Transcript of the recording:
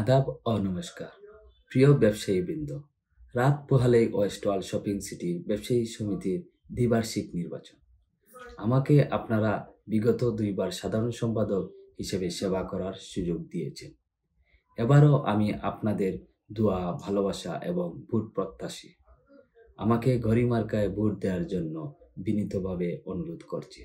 আদাব ও নমস্কার প্রিয় ব্যবসায়ী বৃন্দ রাত পোহালেই ওয়েস্ট ওয়াল শপিং সিটি ব্যবসায়ী সমিতির দ্বিবার্ষিক নির্বাচন আমাকে আপনারা বিগত দুইবার সাধারণ সম্পাদক হিসেবে সেবা করার সুযোগ দিয়েছেন এবারও আমি আপনাদের দোয়া ভালোবাসা এবং ভোট প্রত্যাশী আমাকে ঘড়ি ভোট দেওয়ার জন্য বিনীতভাবে অনুরোধ করছি